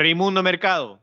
Raimundo Mercado,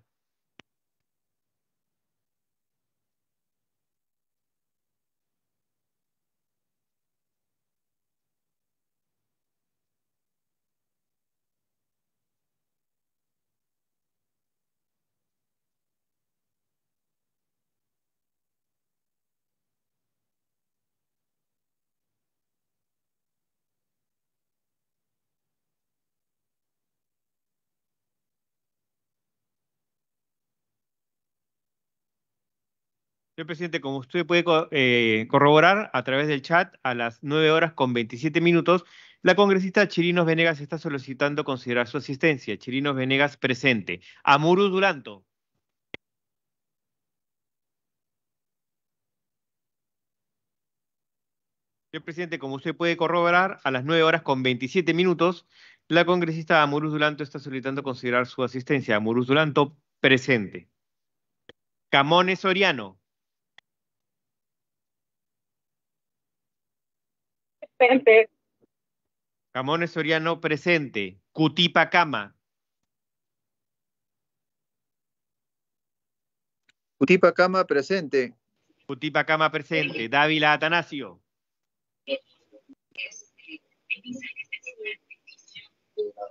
Señor presidente, como usted puede eh, corroborar a través del chat, a las 9 horas con 27 minutos, la congresista Chirinos Venegas está solicitando considerar su asistencia. Chirinos Venegas presente. Amurus Duranto. Señor presidente, como usted puede corroborar, a las 9 horas con 27 minutos, la congresista Amurus Duranto está solicitando considerar su asistencia. Amurus Duranto presente. Camones Soriano. Presente. Camones Soriano, presente. Cutipa Cama. Cutipa Cama, presente. Cutipa Cama, presente. Dávila Atanasio.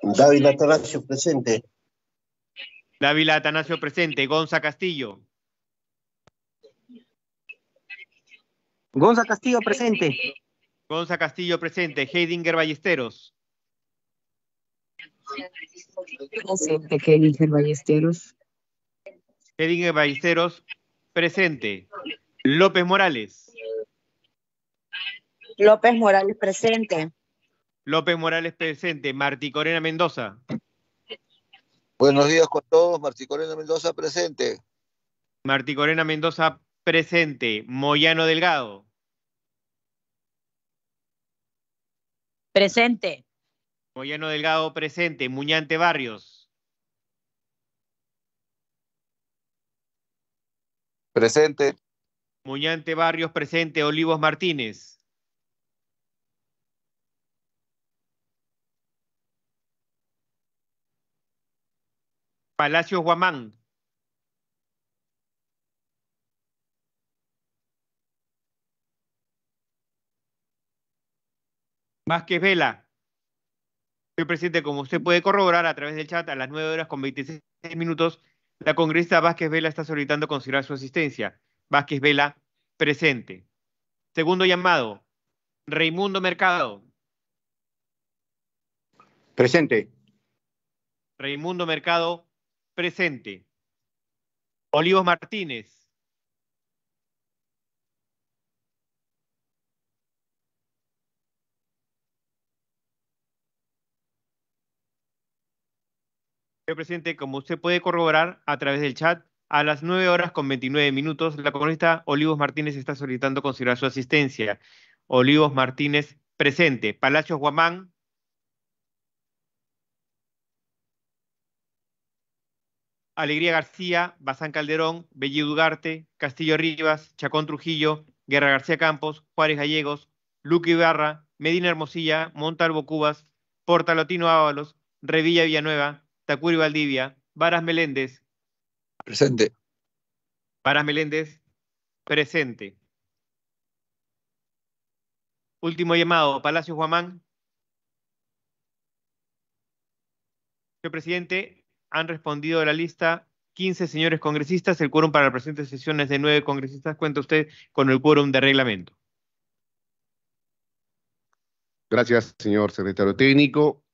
Dávila Atanasio, presente. Dávila Atanasio, presente. Gonza Castillo. Gonza Castillo, presente. Gonza Castillo presente. Heidinger Ballesteros. Presente, Heidinger Ballesteros. Heidinger Ballesteros, presente. López Morales. López Morales, presente. López Morales, presente. Martí Corena Mendoza. Buenos días con todos. Martí Corena Mendoza, presente. Martí Corena Mendoza, presente. Moyano Delgado. Presente. Moyano Delgado, presente. Muñante Barrios. Presente. Muñante Barrios, presente. Olivos Martínez. Palacios Guamán. Vázquez Vela. soy presidente, como usted puede corroborar a través del chat, a las 9 horas con 26 minutos, la congresista Vázquez Vela está solicitando considerar su asistencia. Vázquez Vela, presente. Segundo llamado, Raimundo Mercado. Presente. Raimundo Mercado, presente. Olivos Martínez. Señor presidente, como usted puede corroborar a través del chat, a las 9 horas con 29 minutos, la comunista Olivos Martínez está solicitando considerar su asistencia. Olivos Martínez, presente. Palacios Guamán. Alegría García, Bazán Calderón, Bellido Dugarte, Castillo Rivas, Chacón Trujillo, Guerra García Campos, Juárez Gallegos, Luque Ibarra, Medina Hermosilla, Montalvo Cubas, Portalotino Ábalos, Revilla Villanueva, Tacuri Valdivia, Varas Meléndez. Presente. Varas Meléndez, presente. Último llamado, Palacio Guamán. Señor presidente, han respondido a la lista 15 señores congresistas. El quórum para la presente sesión es de nueve congresistas. Cuenta usted con el quórum de reglamento. Gracias, señor secretario técnico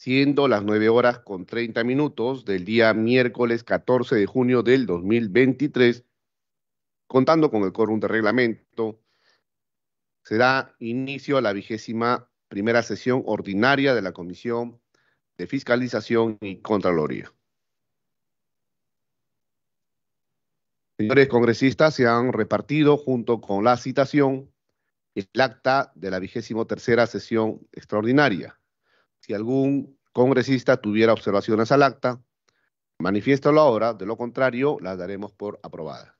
siendo las 9 horas con 30 minutos del día miércoles 14 de junio del 2023, contando con el quórum de reglamento, se da inicio a la vigésima primera sesión ordinaria de la Comisión de Fiscalización y Contraloría. Señores congresistas, se han repartido junto con la citación el acta de la vigésimo tercera sesión extraordinaria si algún congresista tuviera observaciones al acta, manifiéstalo ahora, de lo contrario, las daremos por aprobada.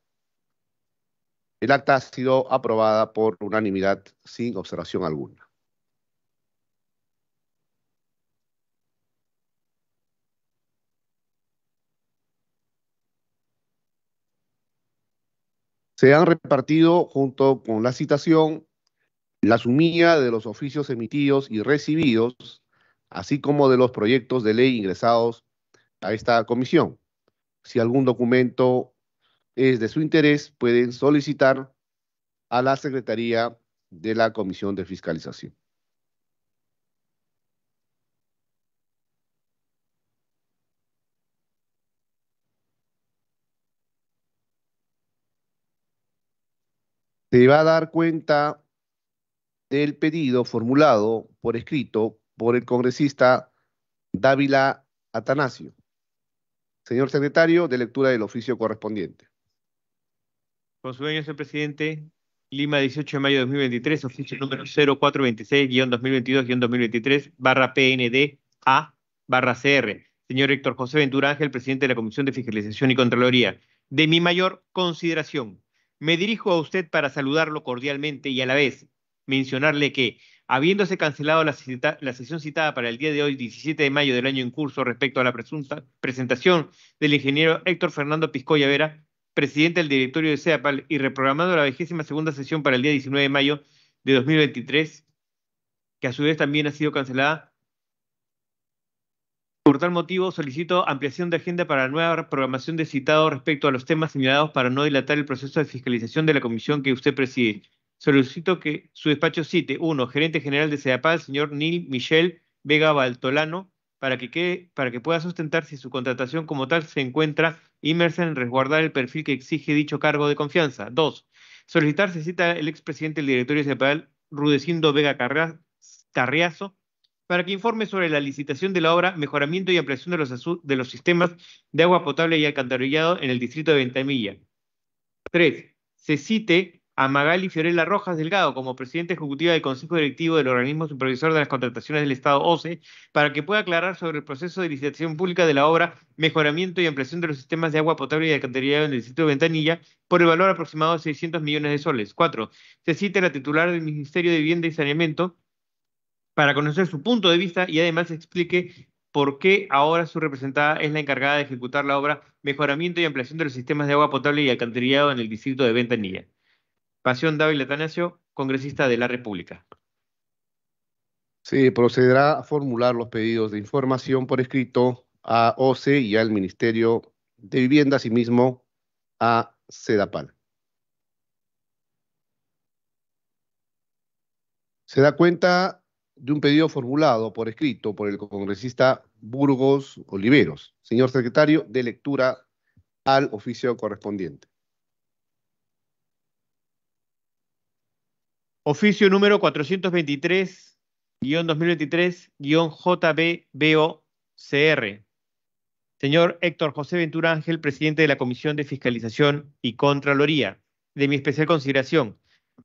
El acta ha sido aprobada por unanimidad sin observación alguna. se han repartido junto con la citación la sumilla de los oficios emitidos y recibidos así como de los proyectos de ley ingresados a esta comisión. Si algún documento es de su interés, pueden solicitar a la Secretaría de la Comisión de Fiscalización. Se va a dar cuenta del pedido formulado por escrito por el congresista Dávila Atanasio. Señor secretario, de lectura del oficio correspondiente. Con su señor presidente, Lima, 18 de mayo de 2023, oficio número 0426-2022-2023, barra PND A, barra CR. Señor Héctor José Ventura Ángel, presidente de la Comisión de Fiscalización y Contraloría. De mi mayor consideración, me dirijo a usted para saludarlo cordialmente y a la vez mencionarle que habiéndose cancelado la, sesión citada para el día de hoy, 17 de mayo del año en curso, respecto a la presunta presentación del ingeniero Héctor Fernando Piscoya Vera, presidente del directorio de CEAPAL, y reprogramando la vigésima segunda sesión para el día 19 de mayo de 2023, que a su vez también ha sido cancelada. Por tal motivo, solicito ampliación de agenda para la nueva programación de citado respecto a los temas señalados para no dilatar el proceso de fiscalización de la comisión que usted preside solicito que su despacho cite, uno, gerente general de CEDAPAL, señor Neil Michel Vega Baltolano, para que, pueda sustentar si su contratación como tal se encuentra inmersa en resguardar el perfil que exige dicho cargo de confianza. Dos, solicitar se cita el expresidente del directorio de CEPAL, Rudecindo Vega Carriazo, para que informe sobre la licitación de la obra Mejoramiento y Ampliación de los, de los Sistemas de Agua Potable y Alcantarillado en el distrito de Ventamilla. Tres, se cite a Magali Fiorella Rojas Delgado como presidenta ejecutiva del Consejo Directivo del Organismo Supervisor de las Contrataciones del Estado OCE para que pueda aclarar sobre el proceso de licitación pública de la obra Mejoramiento y Ampliación de los Sistemas de Agua Potable y Alcantarillado en el distrito de Ventanilla por el valor aproximado de 600 millones de soles. Cuatro, se cita la titular del Ministerio de Vivienda y Saneamiento para conocer su punto de vista y además explique por qué ahora su representada es la encargada de ejecutar la obra Mejoramiento y Ampliación de los Sistemas de Agua Potable y Alcantarillado en el distrito de Ventanilla. Pasión David Atanasio, congresista de la República. Se procederá a formular los pedidos de información por escrito a OCE y al Ministerio de Vivienda, asimismo a CEDAPAL. Se da cuenta de un pedido formulado por escrito por el congresista Burgos Oliveros, señor secretario, de lectura al oficio correspondiente. Oficio número 423-2023-JBBOCR. Señor Héctor José Ventura Ángel, presidente de la Comisión de Fiscalización y Contraloría, de mi especial consideración.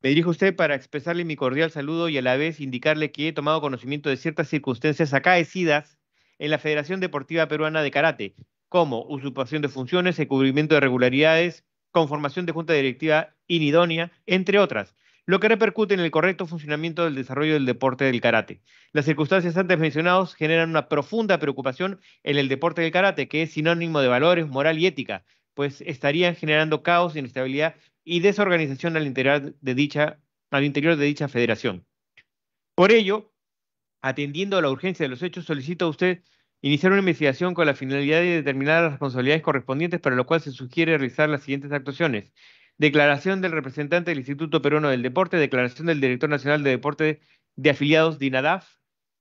Me dirijo a usted para expresarle mi cordial saludo y a la vez indicarle que he tomado conocimiento de ciertas circunstancias acaecidas en la Federación Deportiva Peruana de Karate, como usurpación de funciones, encubrimiento de regularidades, conformación de junta directiva inidónea, entre otras, lo que repercute en el correcto funcionamiento del desarrollo del deporte del karate. Las circunstancias antes mencionadas generan una profunda preocupación en el deporte del karate, que es sinónimo de valores, moral y ética, pues estarían generando caos, inestabilidad y desorganización al interior de dicha, al interior de dicha federación. Por ello, atendiendo a la urgencia de los hechos, solicito a usted iniciar una investigación con la finalidad de determinar las responsabilidades correspondientes, para lo cual se sugiere realizar las siguientes actuaciones declaración del representante del Instituto Peruano del Deporte, declaración del director nacional de deporte de afiliados de INADAF,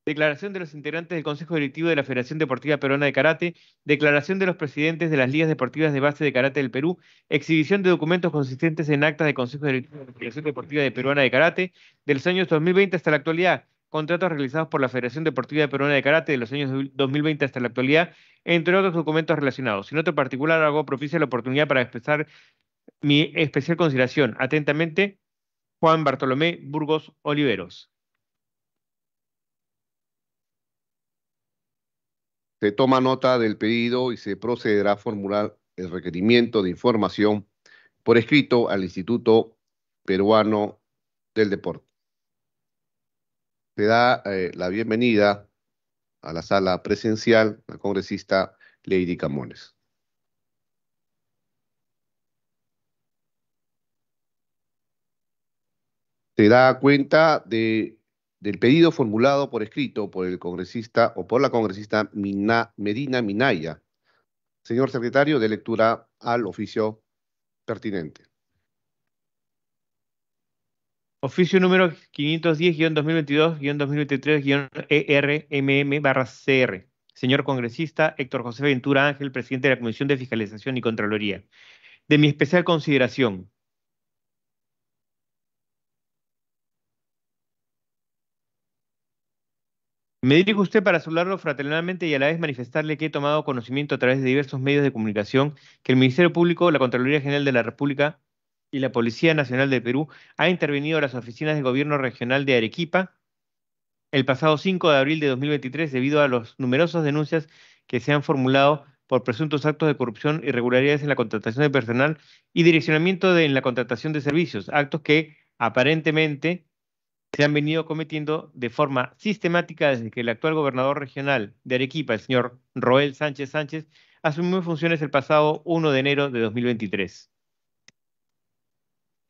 declaración de los integrantes del Consejo Directivo de la Federación Deportiva Peruana de Karate, declaración de los presidentes de las ligas deportivas de base de karate del Perú, exhibición de documentos consistentes en actas del Consejo Directivo de la Federación Deportiva de Peruana de Karate de los años 2020 hasta la actualidad, contratos realizados por la Federación Deportiva Peruana de Karate de los años 2020 hasta la actualidad, entre otros documentos relacionados. Sin otro particular, algo propicia la oportunidad para expresar mi especial consideración, atentamente, Juan Bartolomé Burgos Oliveros. Se toma nota del pedido y se procederá a formular el requerimiento de información por escrito al Instituto Peruano del Deporte. Se da eh, la bienvenida a la sala presencial la congresista Lady Camones. se da cuenta del pedido formulado por escrito por el congresista o por la congresista Medina Minaya. Señor secretario, de lectura al oficio pertinente. Oficio número 510-2022-2023-ERMM-CR. E Señor congresista Héctor José Ventura Ángel, presidente de la Comisión de Fiscalización y Contraloría. De mi especial consideración, Me dirijo usted para saludarlo fraternalmente y a la vez manifestarle que he tomado conocimiento a través de diversos medios de comunicación que el Ministerio Público, la Contraloría General de la República y la Policía Nacional de Perú han intervenido a las oficinas del Gobierno Regional de Arequipa el pasado 5 de abril de 2023 debido a las numerosas denuncias que se han formulado por presuntos actos de corrupción, irregularidades en la contratación de personal y direccionamiento en la contratación de servicios, actos que aparentemente se han venido cometiendo de forma sistemática desde que el actual gobernador regional de Arequipa, el señor Roel Sánchez Sánchez, asumió funciones el pasado 1 de enero de 2023.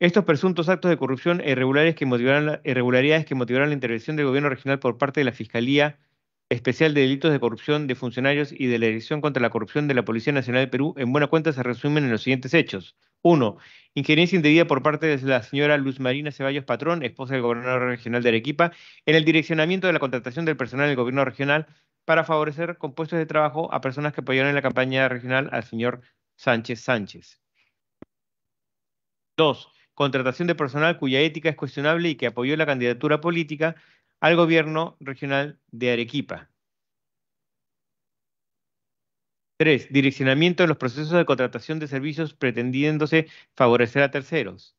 Estos presuntos actos de corrupción e irregulares que motivaron irregularidades que motivaron la intervención del gobierno regional por parte de la Fiscalía Especial de Delitos de Corrupción de Funcionarios y de la Dirección contra la Corrupción de la Policía Nacional de Perú, en buena cuenta se resumen en los siguientes hechos. Uno, injerencia indebida por parte de la señora Luz Marina Ceballos Patrón, esposa del gobernador regional de Arequipa, en el direccionamiento de la contratación del personal del gobierno regional para favorecer con puestos de trabajo a personas que apoyaron en la campaña regional al señor Sánchez Sánchez. Dos, contratación de personal cuya ética es cuestionable y que apoyó la candidatura política al gobierno regional de Arequipa. Tres, direccionamiento en los procesos de contratación de servicios pretendiéndose favorecer a terceros.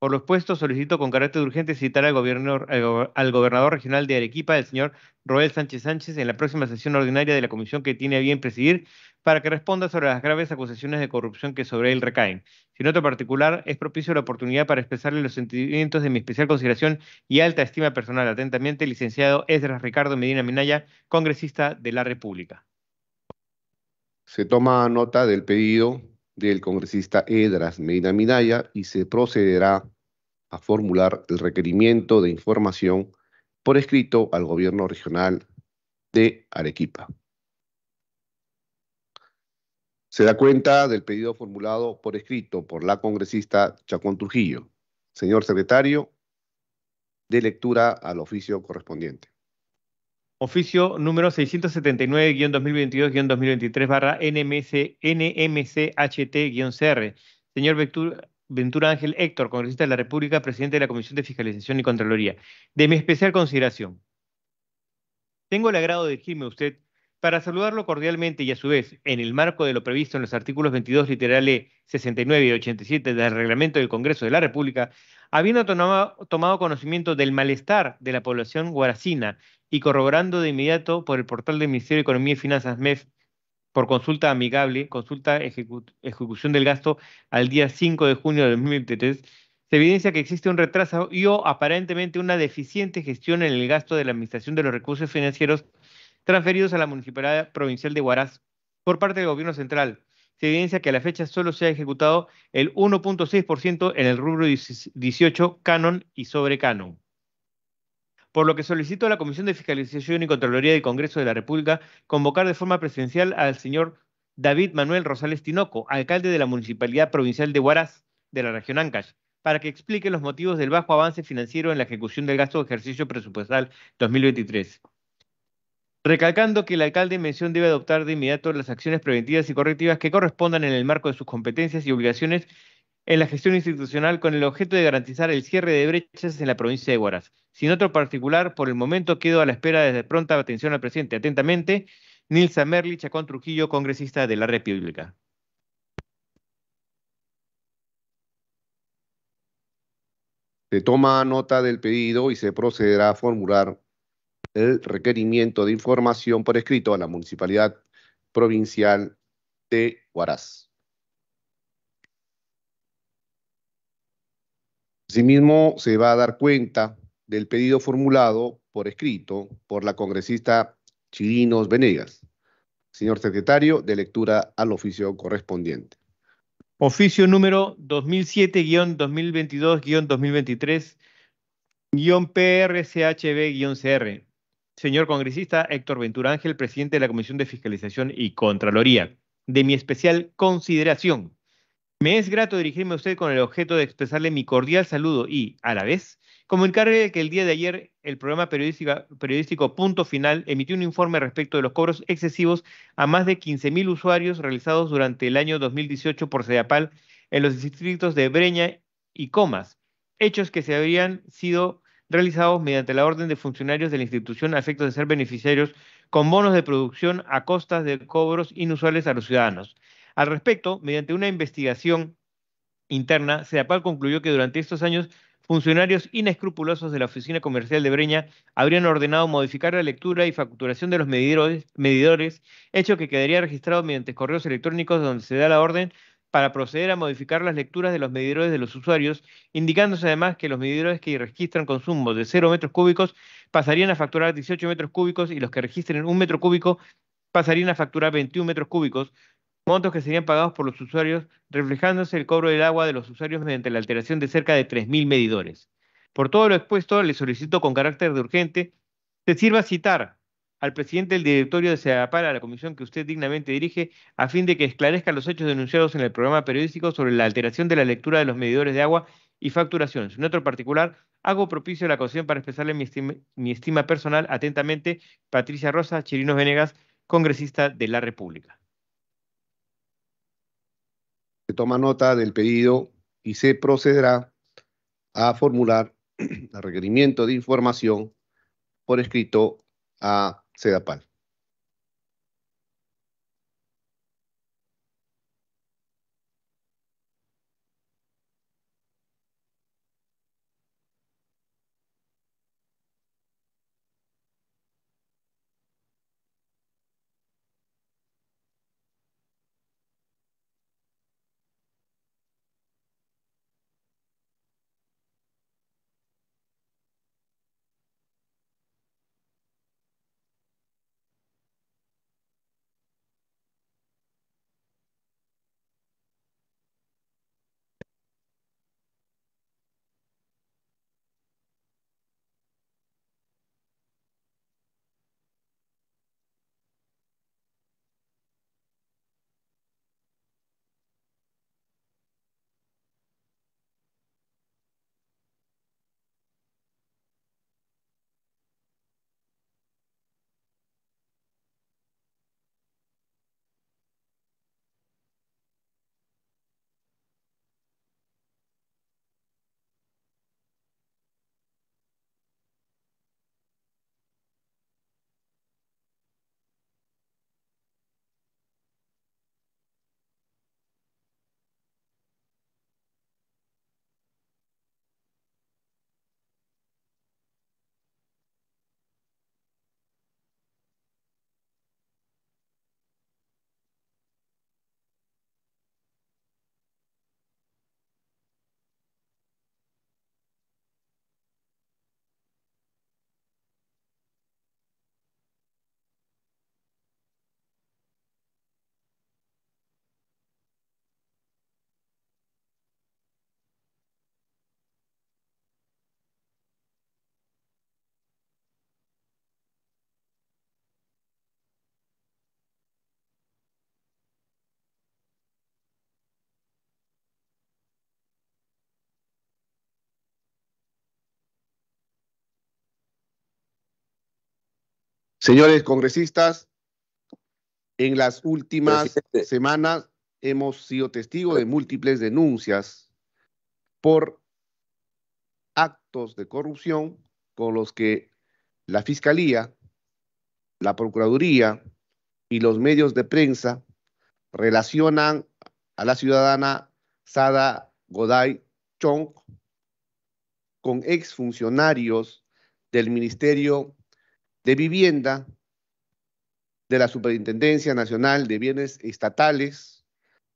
Por lo expuesto, solicito con carácter urgente citar al, gobernador regional de Arequipa, el señor Roel Sánchez Sánchez, en la próxima sesión ordinaria de la comisión que tiene a bien presidir, para que responda sobre las graves acusaciones de corrupción que sobre él recaen. Sin otro particular, es propicio la oportunidad para expresarle los sentimientos de mi especial consideración y alta estima personal. Atentamente, licenciado Esdras Ricardo Medina Minaya, congresista de la República. Se toma nota del pedido del congresista Edras Medina Minaya y se procederá a formular el requerimiento de información por escrito al gobierno regional de Arequipa. Se da cuenta del pedido formulado por escrito por la congresista Chacón Trujillo. Señor secretario, de lectura al oficio correspondiente oficio número 679-2022-2023-NMCHT-CR. Señor Ventura, Ángel Héctor, congresista de la República, presidente de la Comisión de Fiscalización y Contraloría, de mi especial consideración. Tengo el agrado de dirigirme a usted para saludarlo cordialmente y a su vez, en el marco de lo previsto en los artículos 22 literales 69 y 87 del reglamento del Congreso de la República, habiendo tomado conocimiento del malestar de la población guaracina y corroborando de inmediato por el portal del Ministerio de Economía y Finanzas MEF por consulta amigable, consulta ejecución del gasto al día 5 de junio de 2023, se evidencia que existe un retraso y o aparentemente una deficiente gestión en el gasto de la Administración de los Recursos Financieros transferidos a la Municipalidad Provincial de Huaraz por parte del Gobierno Central. Se evidencia que a la fecha solo se ha ejecutado el 1.6% en el rubro 18 canon y sobre canon por lo que solicito a la Comisión de Fiscalización y Contraloría del Congreso de la República convocar de forma presencial al señor David Manuel Rosales Tinoco, alcalde de la Municipalidad Provincial de Huaraz, de la región Ancash, para que explique los motivos del bajo avance financiero en la ejecución del gasto de ejercicio presupuestal 2023. Recalcando que el alcalde en mención debe adoptar de inmediato las acciones preventivas y correctivas que correspondan en el marco de sus competencias y obligaciones en la gestión institucional con el objeto de garantizar el cierre de brechas en la provincia de Huaraz. Sin otro particular, por el momento quedo a la espera de pronta atención al presidente. Atentamente, Nilsa Merli Chacón Trujillo, congresista de la República. Se toma nota del pedido y se procederá a formular el requerimiento de información por escrito a la Municipalidad Provincial de Huaraz. Asimismo, se va a dar cuenta del pedido formulado por escrito por la congresista Chirinos Venegas. Señor secretario, de lectura al oficio correspondiente. Oficio número 2007-2022-2023-PRCHB-CR. Señor congresista Héctor Ventura Ángel, presidente de la Comisión de Fiscalización y Contraloría. De mi especial consideración me es grato dirigirme a usted con el objeto de expresarle mi cordial saludo y, a la vez, como comunicarle que el día de ayer el programa periodístico, Punto Final emitió un informe respecto de los cobros excesivos a más de 15.000 usuarios realizados durante el año 2018 por Cedapal en los distritos de Breña y Comas, hechos que se habrían sido realizados mediante la orden de funcionarios de la institución a de ser beneficiarios con bonos de producción a costas de cobros inusuales a los ciudadanos. Al respecto, mediante una investigación interna, CEDAPAL concluyó que durante estos años funcionarios inescrupulosos de la Oficina Comercial de Breña habrían ordenado modificar la lectura y facturación de los medidores, hecho que quedaría registrado mediante correos electrónicos donde se da la orden para proceder a modificar las lecturas de los medidores de los usuarios, indicándose además que los medidores que registran consumos de 0 metros cúbicos pasarían a facturar 18 metros cúbicos y los que registren 1 metro cúbico pasarían a facturar 21 metros cúbicos, montos que serían pagados por los usuarios, reflejándose el cobro del agua de los usuarios mediante la alteración de cerca de 3.000 medidores. Por todo lo expuesto, le solicito con carácter de urgente que sirva citar al presidente del directorio de SEAPAR, a la comisión que usted dignamente dirige, a fin de que esclarezca los hechos denunciados en el programa periodístico sobre la alteración de la lectura de los medidores de agua y facturación. En otro particular, hago propicio la ocasión para expresarle mi estima, mi estima personal atentamente, Patricia Rosa, Chirinos Venegas, congresista de la República se toma nota del pedido y se procederá a formular el requerimiento de información por escrito a CEDAPAL. Señores congresistas, en las últimas semanas hemos sido testigos de múltiples denuncias por actos de corrupción con los que la Fiscalía, la Procuraduría y los medios de prensa relacionan a la ciudadana Sada Godai Chong con exfuncionarios del Ministerio de Vivienda, de la Superintendencia Nacional de Bienes Estatales,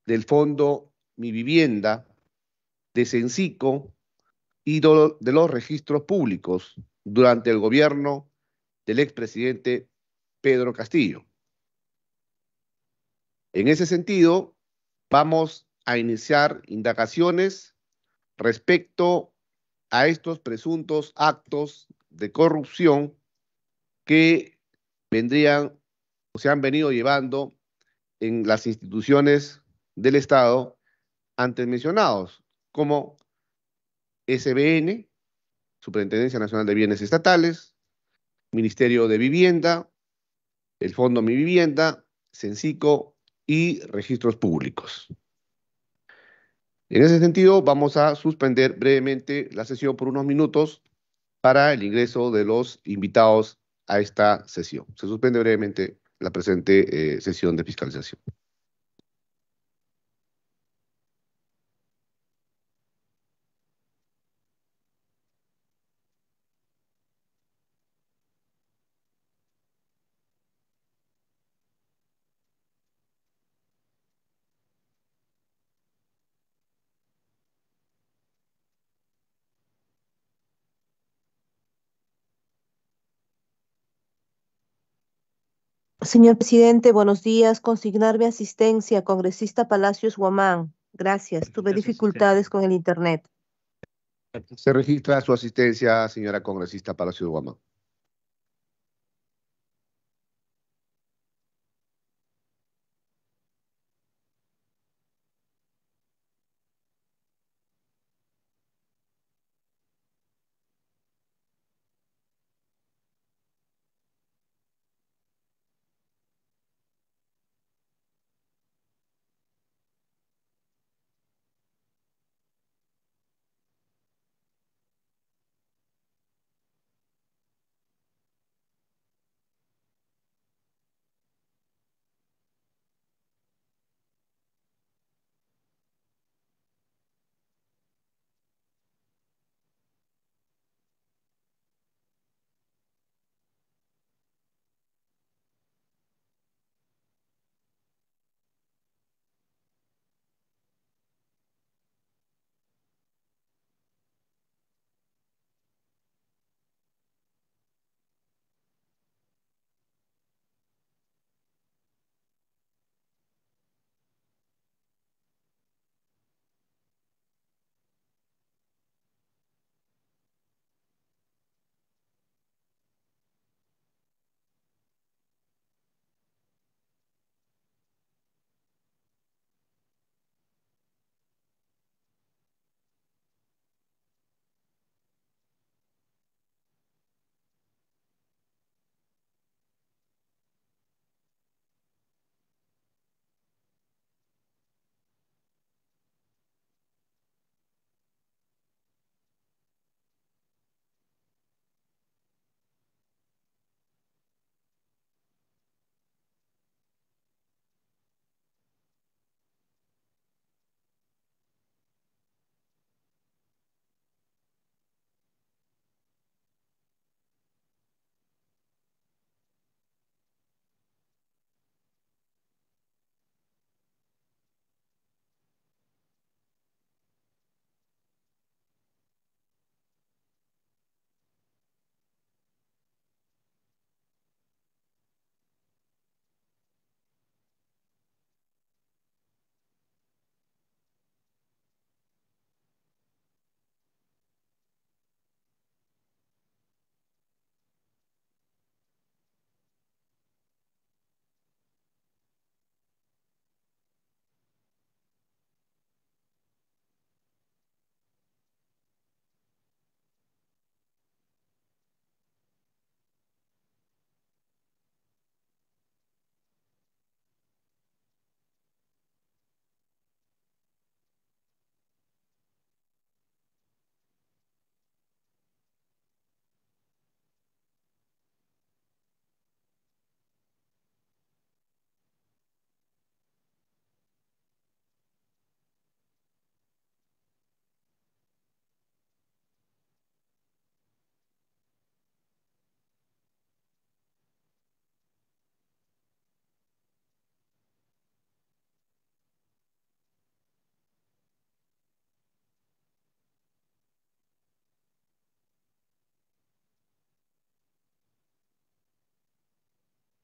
del Fondo Mi Vivienda, de Sencico y de los registros públicos durante el gobierno del expresidente Pedro Castillo. En ese sentido, vamos a iniciar indagaciones respecto a estos presuntos actos de corrupción que vendrían o se han venido llevando en las instituciones del Estado antes mencionados, como SBN, Superintendencia Nacional de Bienes Estatales, Ministerio de Vivienda, el Fondo Mi Vivienda, Sencico y Registros Públicos. En ese sentido, vamos a suspender brevemente la sesión por unos minutos para el ingreso de los invitados a esta sesión. Se suspende brevemente la presente eh, sesión de fiscalización. Señor presidente, buenos días. Consignarme asistencia, congresista Palacios Guamán. Gracias. Tuve dificultades con el Internet. Se registra su asistencia, señora congresista Palacios Guamán.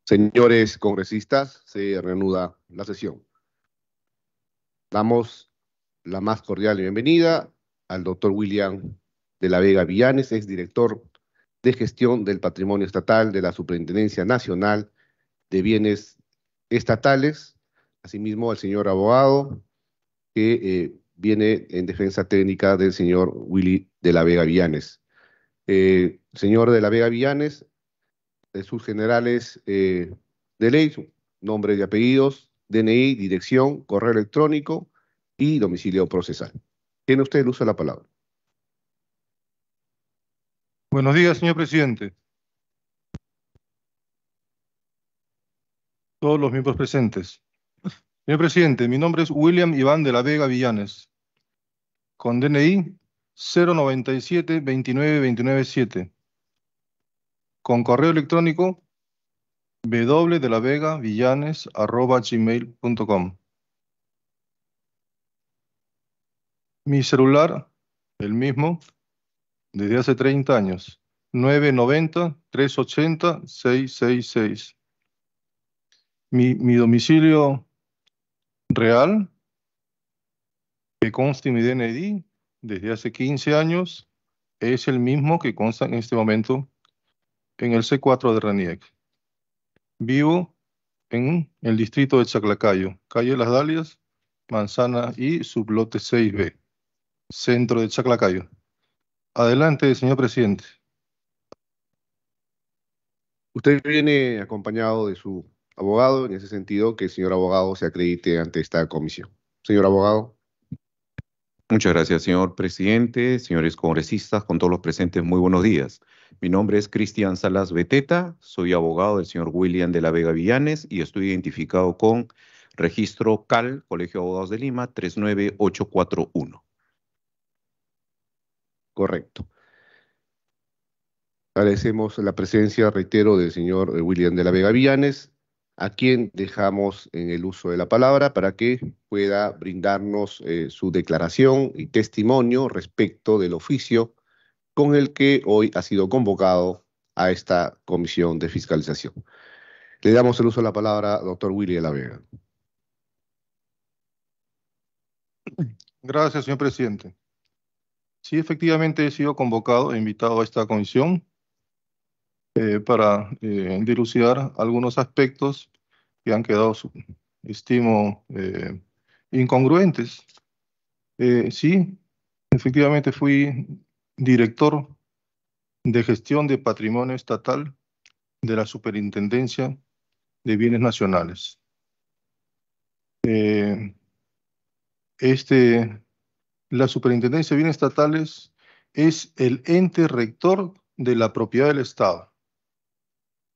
Señores congresistas, se reanuda la sesión. Damos la más cordial bienvenida al doctor William de la Vega Villanes, exdirector de gestión del patrimonio estatal de la Superintendencia Nacional de Bienes Estatales, asimismo al señor abogado que eh, viene en defensa técnica del señor Willy de la Vega Villanes. Eh, señor de la Vega Villanes, de sus generales eh, de ley, nombre y apellidos, DNI, dirección, correo electrónico y domicilio procesal. Tiene usted el uso de la palabra. Buenos días, señor presidente. Todos los miembros presentes. Señor presidente, mi nombre es William Iván de la Vega Villanes, con DNI 097 29 con correo electrónico www.delavegavillanes.com. Mi celular, el mismo, desde hace 30 años, 990-380-666. Mi, mi domicilio real, que consta en mi DNI desde hace 15 años, es el mismo que consta en este momento en el C4 de Raniac. Vivo en el distrito de Chaclacayo, calle Las Dalias, manzana y sublote 6B, centro de Chaclacayo. Adelante, señor presidente. Usted viene acompañado de su abogado, en ese sentido, que el señor abogado se acredite ante esta comisión. Señor abogado. Muchas gracias, señor presidente, señores congresistas, con todos los presentes, muy buenos días. Mi nombre es Cristian Salas Beteta, soy abogado del señor William de la Vega Villanes y estoy identificado con registro CAL, Colegio de Abogados de Lima, 39841. Correcto. Agradecemos la presencia, reitero, del señor eh, William de la Vega Villanes, a quien dejamos en el uso de la palabra para que pueda brindarnos eh, su declaración y testimonio respecto del oficio con el que hoy ha sido convocado a esta comisión de fiscalización. Le damos el uso de la palabra doctor Willy de la Vega. Gracias, señor presidente. Sí, efectivamente he sido convocado e invitado a esta comisión eh, para eh, dilucidar algunos aspectos que han quedado, estimo, eh, incongruentes. sí, efectivamente fui director de Gestión de Patrimonio Estatal de la Superintendencia de Bienes Nacionales. Eh, este, la Superintendencia de Bienes Estatales es el ente rector de la propiedad del Estado.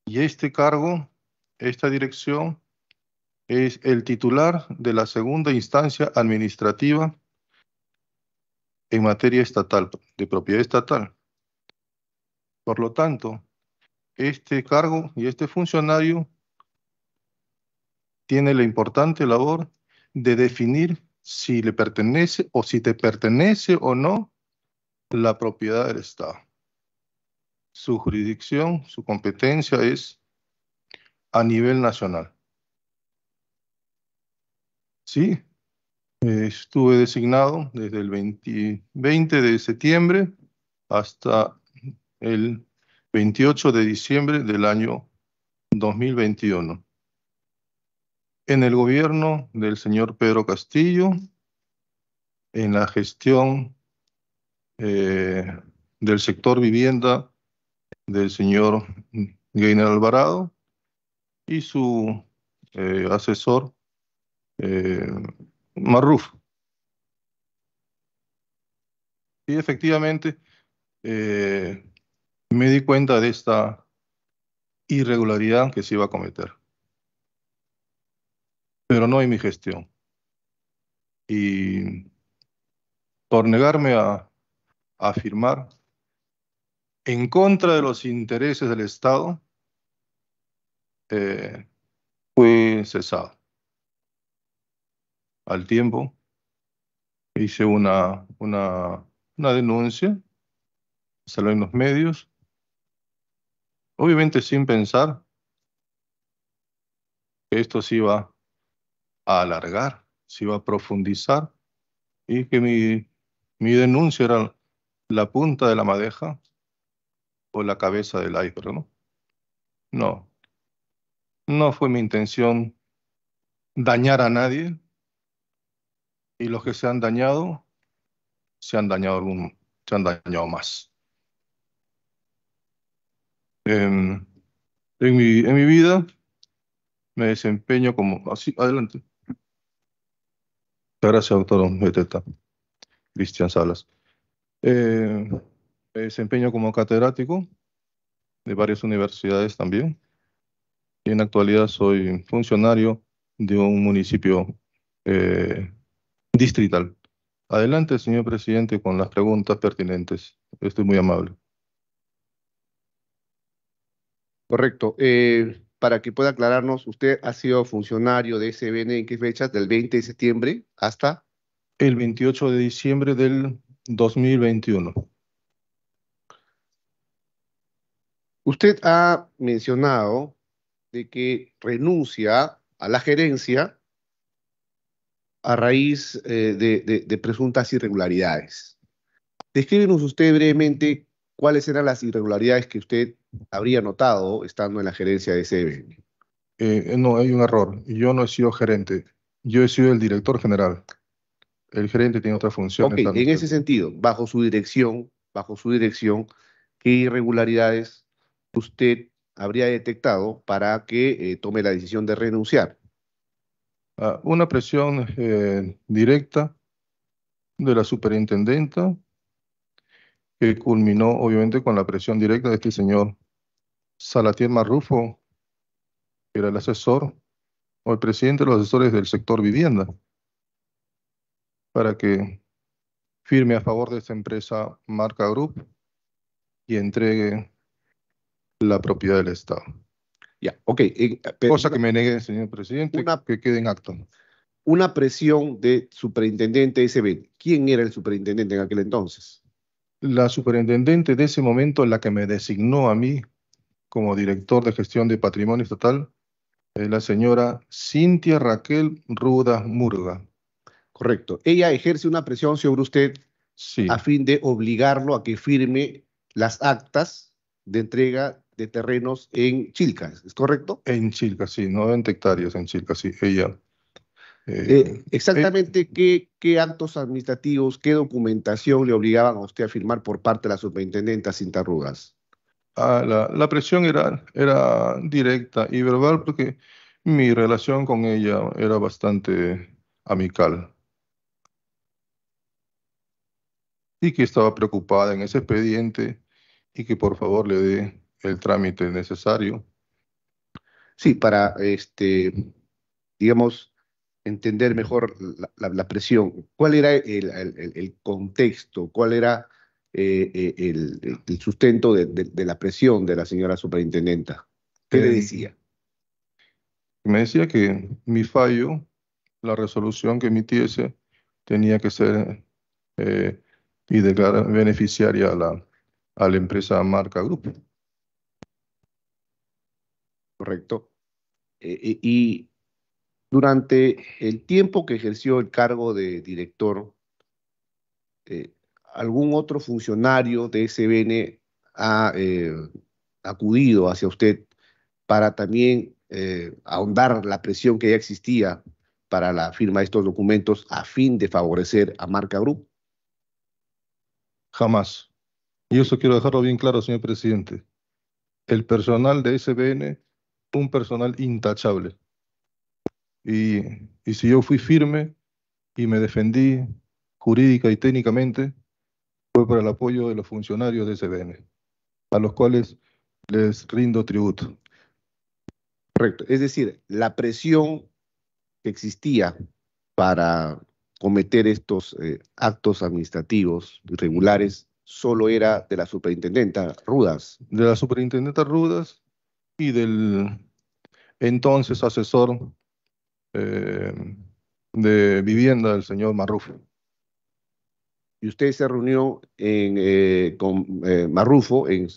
Y este cargo, esta dirección, es el titular de la segunda instancia administrativa en materia estatal, de propiedad estatal. Por lo tanto, este cargo y este funcionario tiene la importante labor de definir si le pertenece o si te pertenece o no la propiedad del Estado. Su jurisdicción, su competencia es a nivel nacional. Sí, estuve designado desde el 20, de septiembre hasta el 28 de diciembre del año 2021. En el gobierno del señor Pedro Castillo, en la gestión eh, del sector vivienda del señor Gainer Alvarado y su eh, asesor eh, Marruf. Y efectivamente eh, me di cuenta de esta irregularidad que se iba a cometer. Pero no en mi gestión. Y por negarme a, afirmar en contra de los intereses del Estado, eh, fue fui cesado al tiempo hice una, una, denuncia, salió en los medios, obviamente sin pensar que esto se iba a alargar, se iba a profundizar y que mi, denuncia era la punta de la madeja o la cabeza del iceberg, ¿no? No, no fue mi intención dañar a nadie, y los que se han dañado, se han dañado, algún, se han dañado más. Em, en, mi, vida me desempeño como... Así, adelante. gracias, doctor Cristian Salas. Em, me desempeño como catedrático de varias universidades también. Y en la actualidad soy funcionario de un municipio eh, Distrital. Adelante, señor presidente, con las preguntas pertinentes. Estoy muy amable. Correcto. Eh, para que pueda aclararnos, usted ha sido funcionario de SBN en qué fechas, del 20 de septiembre hasta... El 28 de diciembre del 2021. Usted ha mencionado de que renuncia a la gerencia a raíz eh, de, presuntas irregularidades. Descríbenos usted brevemente cuáles eran las irregularidades que usted habría notado estando en la gerencia de CBN. Eh, no, hay un error. Yo no he sido gerente, yo he sido el director general. El gerente tiene otra función. Okay, en ese sentido, bajo su dirección, bajo su dirección, ¿qué irregularidades usted habría detectado para que eh, tome la decisión de renunciar? una presión eh, directa de la superintendenta, que culminó obviamente con la presión directa de este señor Salatier Marrufo, que era el asesor o el presidente de los asesores del sector vivienda, para que firme a favor de esta empresa Marca Group y entregue la propiedad del Estado. Ya, ok. Eh, Cosa que me negue, señor presidente, que quede en acto. Una presión de superintendente SB. ¿Quién era el superintendente en aquel entonces? La superintendente de ese momento, en la que me designó a mí como director de gestión de patrimonio estatal, es la señora Cintia Raquel Ruda Murga. Correcto. Ella ejerce una presión sobre usted a fin de obligarlo a que firme las actas de entrega de terrenos en Chilcas, ¿es correcto? En Chilcas, sí, 90 hectáreas en Chilcas, sí, ella. Eh, eh, eh, exactamente qué, actos administrativos, qué documentación le obligaban a usted a firmar por parte de la superintendenta Cintarrugas? Ah, la, presión era, era directa y verbal porque mi relación con ella era bastante amical. Y que estaba preocupada en ese expediente y que por favor le dé el trámite necesario. Sí, para, este, digamos, entender mejor la, presión. ¿Cuál era el, contexto? ¿Cuál era eh, eh, el, sustento de, la presión de la señora superintendenta? ¿Qué le eh, decía? Me decía que mi fallo, la resolución que emitiese, tenía que ser y declarar beneficiaria a la, a la empresa Marca Grupo. ¿correcto? Eh, y durante el tiempo que ejerció el cargo de director, eh, algún otro funcionario de SBN ha eh, acudido hacia usted para también ahondar la presión que ya existía para la firma de estos documentos a fin de favorecer a Marca Group? Jamás. Y eso quiero dejarlo bien claro, señor presidente. El personal de SBN un personal intachable. Y, si yo fui firme y me defendí jurídica y técnicamente, fue por el apoyo de los funcionarios de SBN, a los cuales les rindo tributo. Correcto. Es decir, la presión que existía para cometer estos eh, actos administrativos irregulares solo era de la superintendenta Rudas. De la superintendenta Rudas del entonces asesor eh, de vivienda del señor Marrufo. Y usted se reunió eh, con eh, Marrufo en,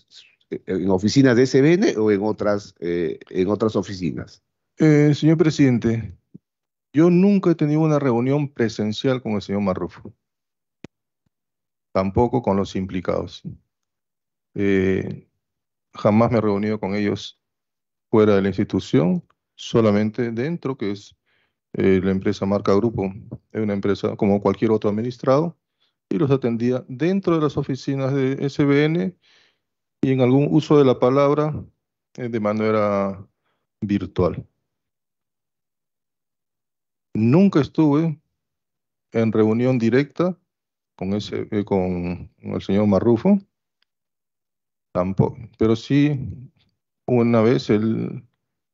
en, oficinas de SBN o en otras, en otras oficinas. señor presidente, yo nunca he tenido una reunión presencial con el señor Marrufo, tampoco con los implicados. jamás me he reunido con ellos fuera de la institución, solamente dentro, que es eh, la empresa Marca Grupo, es una empresa como cualquier otro administrado, y los atendía dentro de las oficinas de SBN y en algún uso de la palabra eh, de manera virtual. Nunca estuve en reunión directa con, ese, eh, con el señor Marrufo, tampoco, pero sí una vez él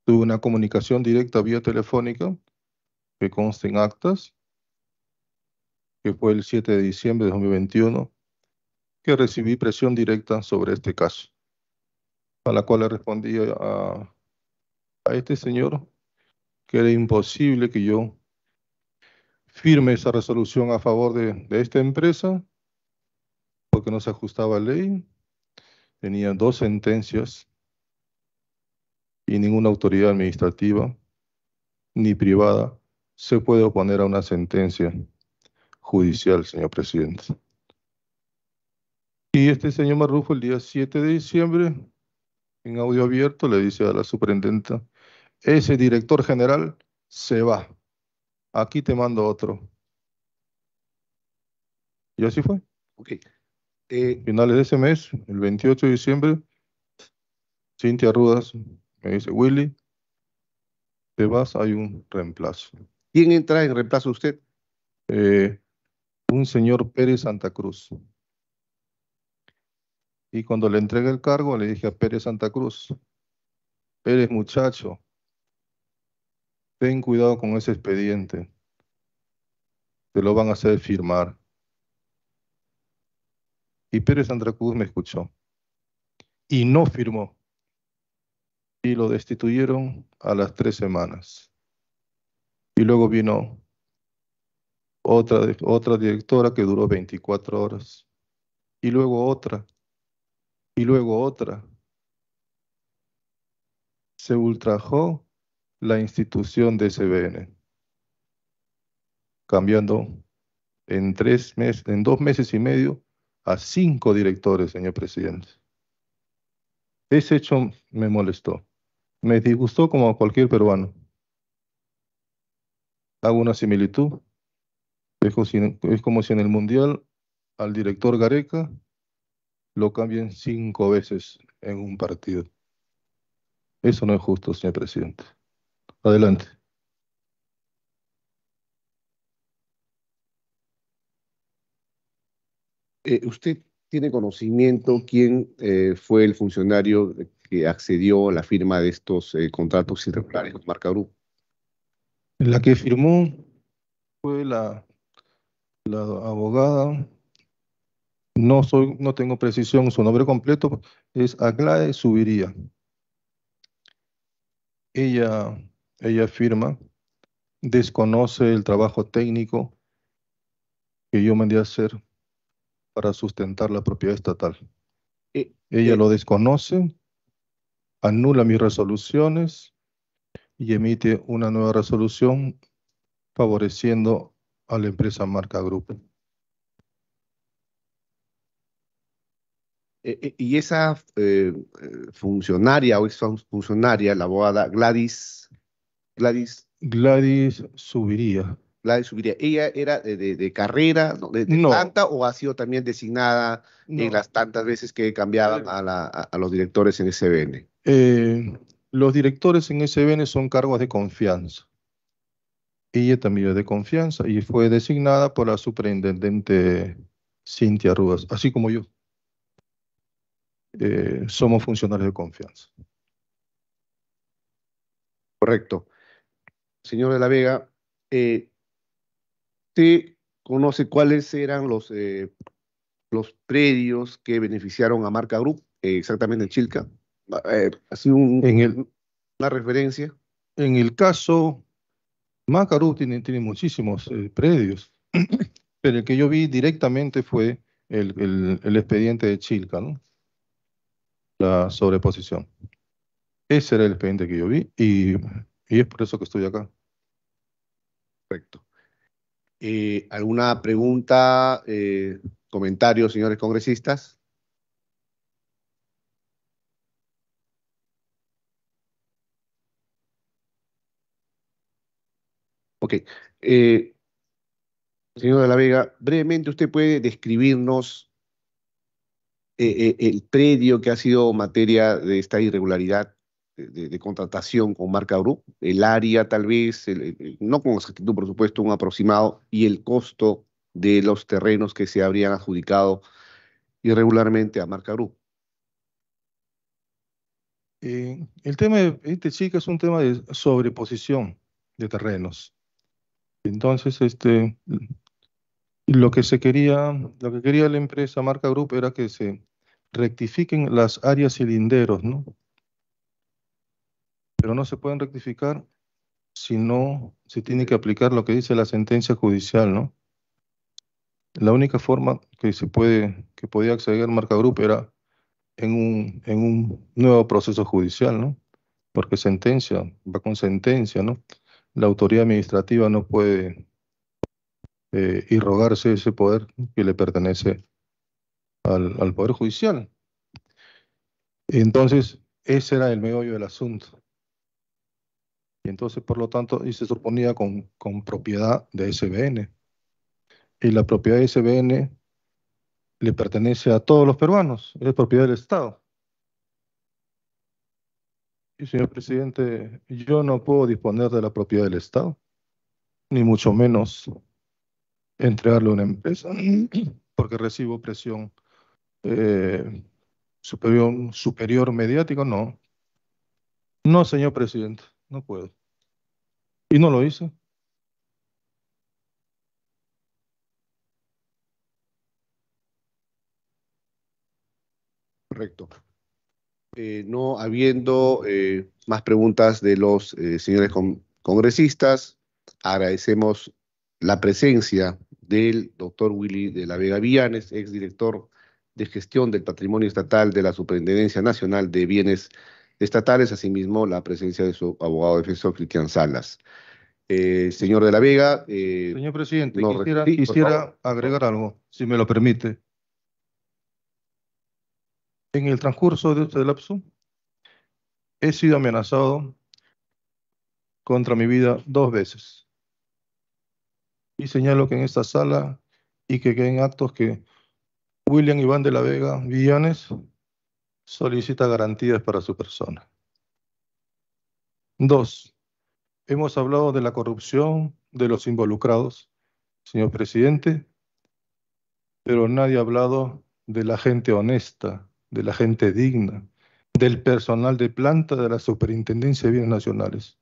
tuvo una comunicación directa vía telefónica, que consta en actas, que fue el 7 de diciembre de 2021, que recibí presión directa sobre este caso, a la cual le respondí a, este señor que era imposible que yo firme esa resolución a favor de, de esta empresa, porque no se ajustaba a ley. Tenía dos sentencias y ninguna autoridad administrativa ni privada se puede oponer a una sentencia judicial, señor presidente. Y este señor Marrufo, el día 7 de diciembre, en audio abierto, le dice a la superintendenta, ese director general se va, aquí te mando otro. Y así fue. Ok. Eh, Finales de ese mes, el 28 de diciembre, Cintia Rudas me dice, Willy, te vas, hay un reemplazo. ¿Quién entra en reemplazo usted? Eh, un señor Pérez Santa Cruz. Y cuando le entregué el cargo, le dije a Pérez Santa Cruz, Pérez muchacho, ten cuidado con ese expediente. Te lo van a hacer firmar. Y Pérez Santa Cruz me escuchó. Y no firmó y lo destituyeron a las tres semanas. Y luego vino otra, otra directora que duró 24 horas, y luego otra, y luego otra. Se ultrajó la institución de CBN, cambiando en, tres meses, en dos meses y medio a cinco directores, señor presidente. Ese hecho me molestó. Me disgustó como a cualquier peruano. Hago una similitud. Es como, si en, el Mundial al director Gareca lo cambien cinco veces en un partido. Eso no es justo, señor presidente. Adelante. Eh, ¿Usted tiene conocimiento quién eh, fue el funcionario que accedió a la firma de estos eh, contratos irregulares con Marca Group? La que firmó fue la, la abogada, no, soy, no tengo precisión, su nombre completo es Aglae Subiría. Ella, ella firma, desconoce el trabajo técnico que yo mandé a hacer para sustentar la propiedad estatal. Eh, ella eh. lo desconoce anula mis resoluciones y emite una nueva resolución favoreciendo a la empresa Marca Grupo. Eh, eh, y esa eh, funcionaria o esa funcionaria, la abogada Gladys, Gladys. Gladys Subiría. Subiría. ¿Ella era de, de, carrera, de, de o ha sido también designada en las tantas veces que cambiaban a, la, a, los directores en SBN? Eh, los directores en SBN son cargos de confianza. Ella también es de confianza y fue designada por la superintendente Cintia Rubas, así como yo. Eh, somos funcionarios de confianza. Correcto. Señor de la Vega, eh, ¿usted conoce cuáles eran los, eh, los predios que beneficiaron a Marca Group, exactamente en Chilca? eh, así en el, referencia. En el caso, Macarú tiene, muchísimos eh, predios, pero el que yo vi directamente fue el, expediente de Chilca, ¿no? la sobreposición. Ese era el expediente que yo vi y, es por eso que estoy acá. Perfecto. Eh, ¿Alguna pregunta, eh, comentarios señores congresistas? Ok. Eh, señor de la Vega, brevemente usted puede describirnos eh, eh, el predio que ha sido materia de esta irregularidad de, contratación con Marca Group, el área tal vez, no con exactitud por supuesto, un aproximado, y el costo de los terrenos que se habrían adjudicado irregularmente a Marca Group. el tema de este chico es un tema de sobreposición de terrenos. Entonces, este, lo que se quería, lo que quería la empresa Marca Group era que se rectifiquen las áreas cilinderos, ¿no? Pero no se pueden rectificar si no se tiene que aplicar lo que dice la sentencia judicial, ¿no? La única forma que se puede, que podía acceder Marca Group era en un, en un nuevo proceso judicial, ¿no? Porque sentencia, va con sentencia, ¿no? la autoridad administrativa no puede eh, irrogarse ese poder que le pertenece al, Poder Judicial. Entonces, ese era el meollo del asunto. Y entonces, por lo tanto, y se suponía con, con propiedad de SBN. Y la propiedad de SBN le pertenece a todos los peruanos, es propiedad del Estado. Señor presidente, yo no puedo disponer de la propiedad del Estado, ni mucho menos entregarle a una empresa, porque recibo presión eh, superior, superior mediático. No, no, señor presidente, no puedo. Y no lo hice. Correcto. Eh, no habiendo eh, más preguntas de los eh, señores congresistas, agradecemos la presencia del doctor Willy de la Vega Villanes, exdirector de gestión del patrimonio estatal de la Superintendencia Nacional de Bienes Estatales, asimismo la presencia de su abogado defensor Cristian Salas. señor de la Vega. señor presidente, quisiera agregar algo, si me lo permite. En el transcurso de este lapso, he sido amenazado contra mi vida dos veces. Y señalo que en esta sala y que queden actos que William Iván de la Vega Villanes solicita garantías para su persona. Dos, hemos hablado de la corrupción de los involucrados, señor presidente, pero nadie ha hablado de la gente honesta de la gente digna, del personal de planta de la Superintendencia de Bienes Nacionales.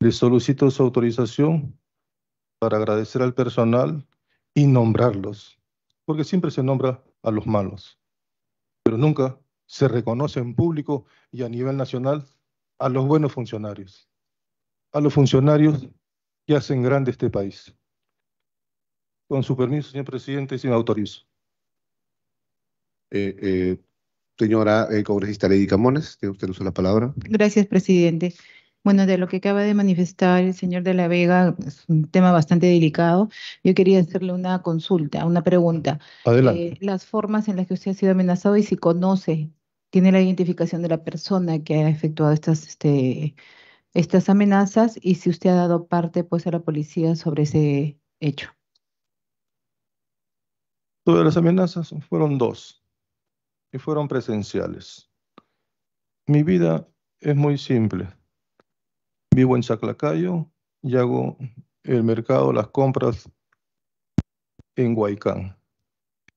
Les solicito su autorización para agradecer al personal y nombrarlos, porque siempre se nombra a los malos, pero nunca se reconoce en público y a nivel nacional a los buenos funcionarios, a los funcionarios que hacen grande este país. Con su permiso, señor presidente, si me autorizo. Eh, eh, Señora eh, congresista Lady Camones, tiene usted uso la palabra. Gracias, presidente. Bueno, de lo que acaba de manifestar el señor de la Vega, es un tema bastante delicado. Yo quería hacerle una consulta, una pregunta. Adelante. Eh, las formas en las que usted ha sido amenazado y si conoce, tiene la identificación de la persona que ha efectuado estas, este, estas amenazas y si usted ha dado parte pues a la policía sobre ese hecho. Todas las amenazas fueron dos y fueron presenciales. Mi vida es muy simple. Vivo en Chaclacayo y hago el mercado, las compras en Huaycán,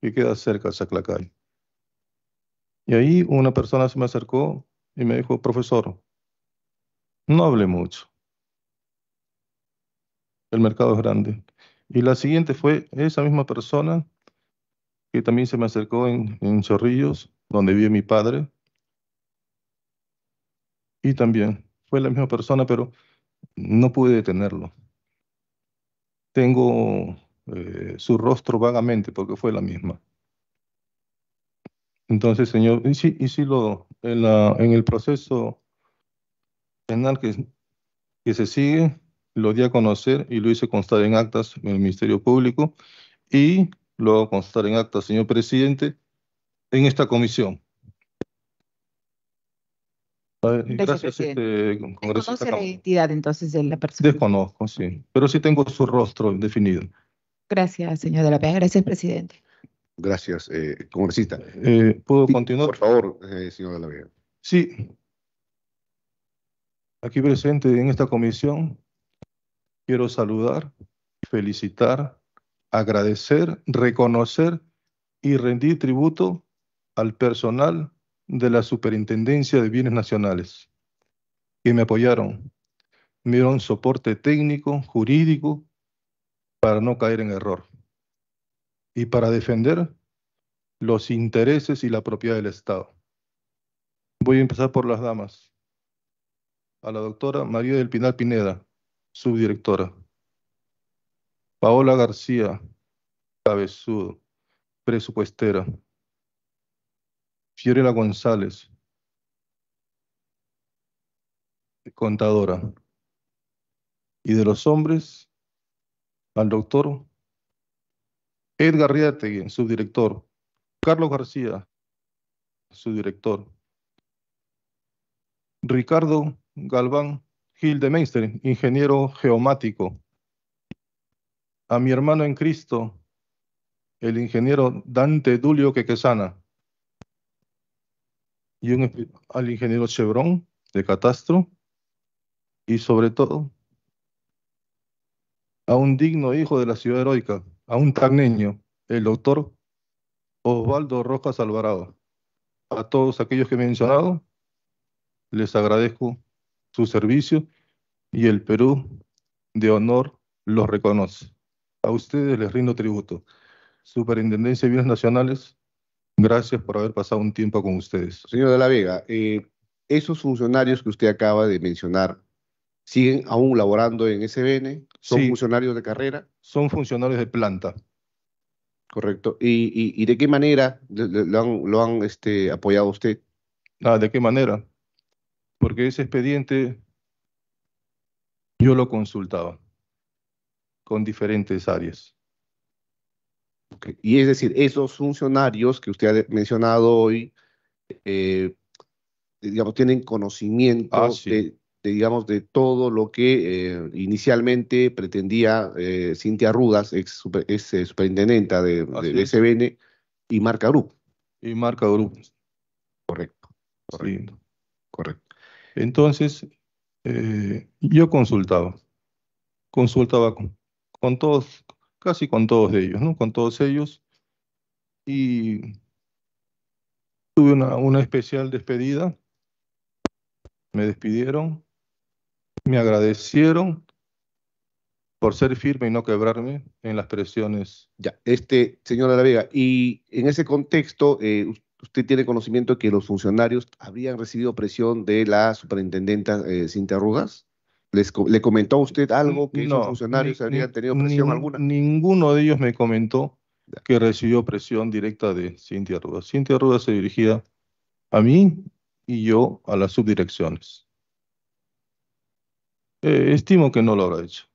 que queda cerca de Chaclacayo. Y ahí una persona se me acercó y me dijo, profesor, no hable mucho. El mercado es grande. Y la siguiente fue esa misma persona que también se me acercó en, en Chorrillos, donde vive mi padre. Y también fue la misma persona, pero no pude detenerlo. Tengo eh, su rostro vagamente porque fue la misma. Entonces, Señor, y si, y lo, en, el proceso penal que, que se sigue, lo di a conocer y lo hice constar en actas en el Ministerio Público y lo hago constar en acta, señor presidente, en esta comisión. Gracias, este la identidad entonces de la persona? Desconozco, sí, pero sí tengo su rostro definido. Gracias, señor de la Vega. Gracias, presidente. Gracias, eh, congresista. Eh, ¿Puedo continuar? Por favor, eh, señor de la Vega. Sí. Aquí presente en esta comisión, quiero saludar, felicitar agradecer, reconocer y rendir tributo al personal de la Superintendencia de Bienes Nacionales, que me apoyaron, me dieron soporte técnico, jurídico, para no caer en error y para defender los intereses y la propiedad del Estado. Voy a empezar por las damas. A la doctora María del Pinal Pineda, subdirectora. Paola García, cabezudo, presupuestera. Fiorella González, contadora. Y de los hombres, al doctor Edgar Riategui, subdirector. Carlos García, subdirector. Ricardo Galván Gil de Meister, ingeniero geomático a mi hermano en Cristo, el ingeniero Dante Dulio Quequesana, y al ingeniero Chevron de Catastro, y sobre todo a un digno hijo de la ciudad heroica, a un tagneño, el doctor Osvaldo Rojas Alvarado. A todos aquellos que he mencionado, les agradezco su servicio y el Perú de honor los reconoce. A ustedes les rindo tributo. Superintendencia de Bienes Nacionales, gracias por haber pasado un tiempo con ustedes. Señor de la Vega, eh, esos funcionarios que usted acaba de mencionar, ¿siguen aún laborando en SBN? ¿Son funcionarios de carrera? Son funcionarios de planta. Correcto. ¿Y, de qué manera lo han, este, apoyado usted? Ah, ¿De qué manera? Porque ese expediente yo lo consultaba con diferentes áreas. Y es decir, esos funcionarios que usted ha mencionado hoy, eh, digamos, tienen conocimiento ah, de, digamos, de todo lo que eh, inicialmente pretendía eh, Cintia Rudas, ex, superintendenta de, SBN, y Marca Group. Y Marca Group. Correcto. Correcto. correcto. Entonces, yo consultaba, consultaba con, con todos, casi con todos ellos, ¿no? Con todos ellos. Y tuve una, especial despedida. Me despidieron, me agradecieron por ser firme y no quebrarme en las presiones. Ya, este, señora La Vega, y en ese contexto, eh, usted tiene conocimiento de que los funcionarios habrían recibido presión de la superintendenta eh, Cintia Rugas? ¿Le comentó a usted algo que no, funcionarios habrían tenido presión alguna? Ninguno de ellos me comentó que recibió presión directa de Cintia Ruda. Cintia Ruda se dirigía a mí y yo a las subdirecciones. Eh, estimo que no lo habrá hecho.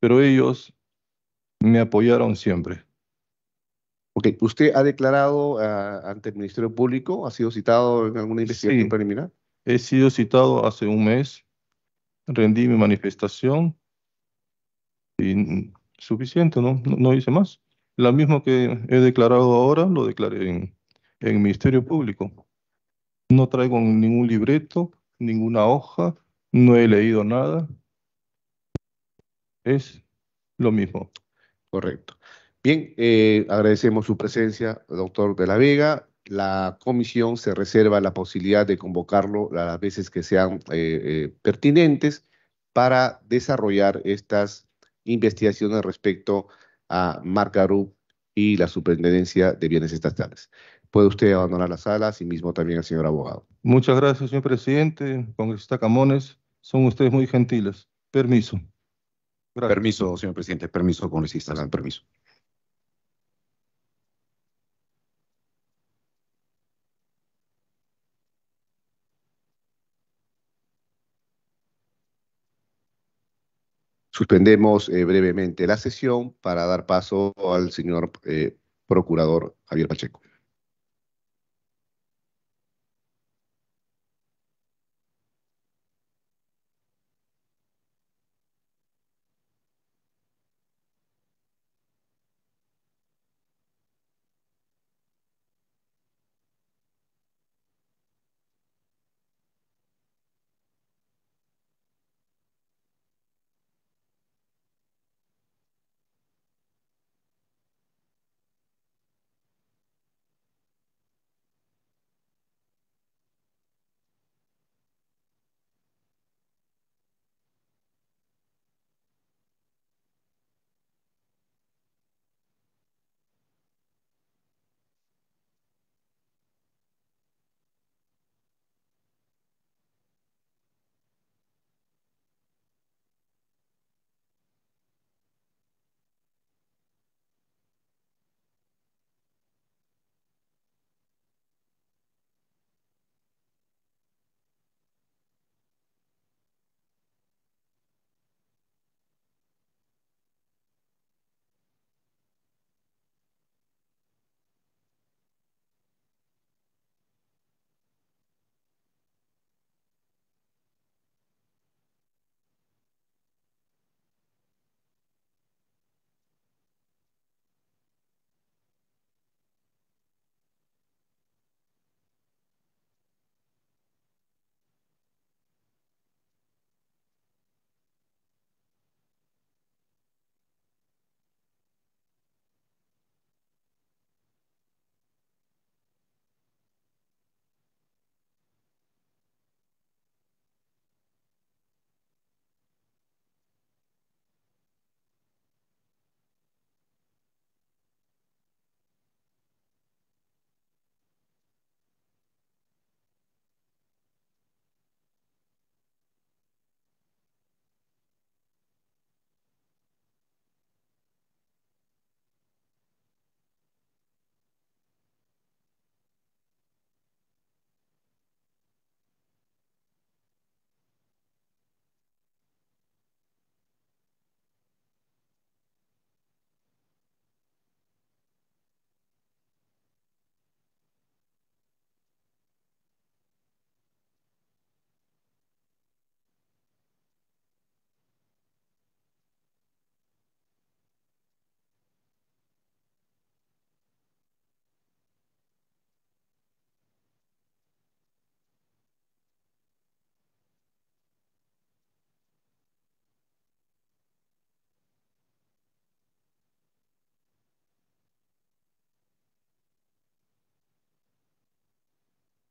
Pero ellos me apoyaron siempre. Ok, usted ha declarado ah, ante el Ministerio Público, ha sido citado en alguna investigación preliminar. He sido citado hace un mes rendí mi manifestación y mm, suficiente, ¿no? No, hice más. Lo mismo que he declarado ahora, lo declaré en, el Ministerio Público. No traigo ningún libreto, ninguna hoja, no he leído nada. Es lo mismo. Correcto. Bien, eh, agradecemos su presencia, doctor de la Vega la comisión se reserva la posibilidad de convocarlo las veces que sean eh, eh, pertinentes para desarrollar estas investigaciones respecto a Marcarup y la Superintendencia de Bienes Estatales. Puede usted abandonar la sala, mismo también al señor abogado. Muchas gracias, señor presidente, congresista Camones. Son ustedes muy gentiles. Permiso. Permiso, señor presidente. Permiso, congresista. Permiso. Suspendemos eh, brevemente la sesión para dar paso al señor eh, procurador Javier Pacheco.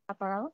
Chaparral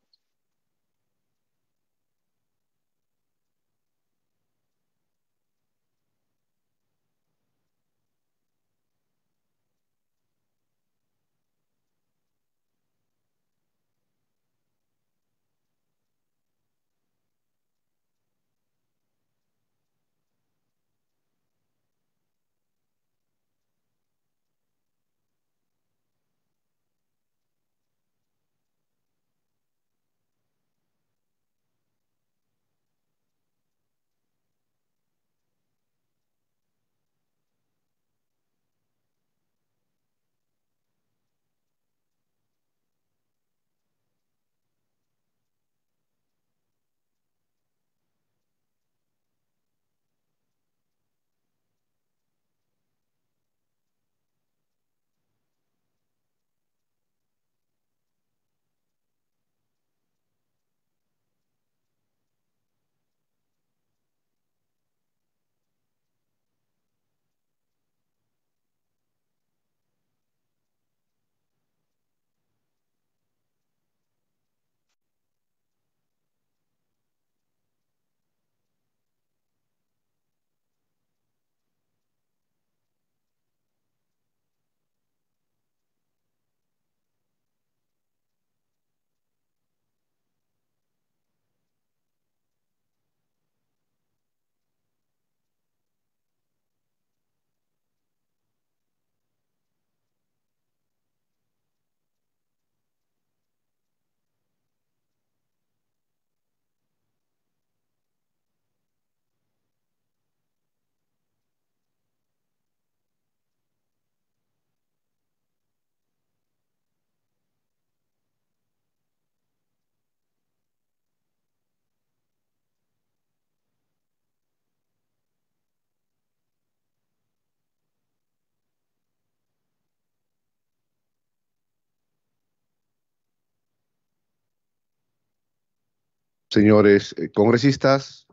Señores eh, congresistas,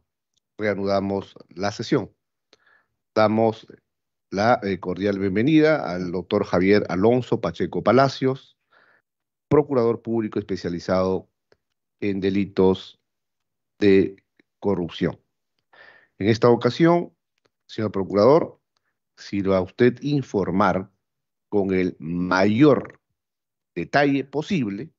reanudamos la sesión. Damos la eh, cordial bienvenida al doctor Javier Alonso Pacheco Palacios, procurador público especializado en delitos de corrupción. En esta ocasión, señor procurador, sirva usted informar con el mayor detalle posible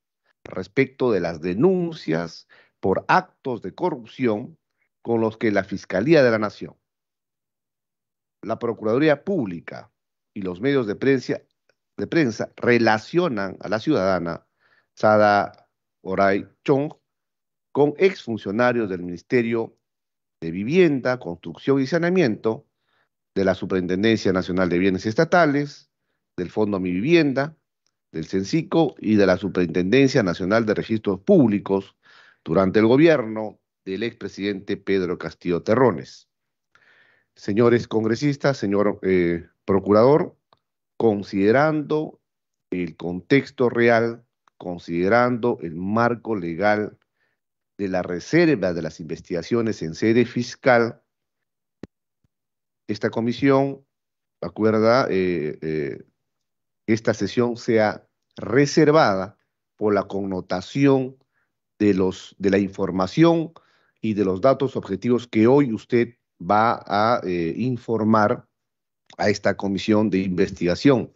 respecto de las denuncias por actos de corrupción con los que la Fiscalía de la Nación, la Procuraduría Pública y los medios de prensa, de prensa relacionan a la ciudadana Sada Oray Chong con exfuncionarios del Ministerio de Vivienda, Construcción y Saneamiento, de la Superintendencia Nacional de Bienes Estatales, del Fondo Mi Vivienda, del CENCICO y de la Superintendencia Nacional de Registros Públicos, durante el gobierno del expresidente Pedro Castillo Terrones. Señores congresistas, señor eh, procurador, considerando el contexto real, considerando el marco legal de la reserva de las investigaciones en sede fiscal, esta comisión acuerda eh, eh, esta sesión sea reservada por la connotación de, los, de la información y de los datos objetivos que hoy usted va a eh, informar a esta comisión de investigación.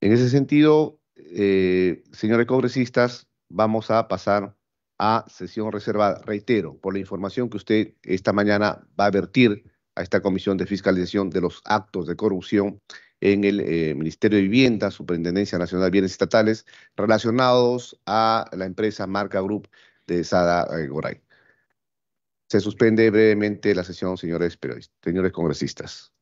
En ese sentido, eh, señores congresistas, vamos a pasar a sesión reservada. Reitero, por la información que usted esta mañana va a vertir a esta comisión de fiscalización de los actos de corrupción en el eh, Ministerio de Vivienda, Superintendencia Nacional de Bienes Estatales, relacionados a la empresa Marca Group de Sada eh, Goray. Se suspende brevemente la sesión, señores, periodistas, señores congresistas.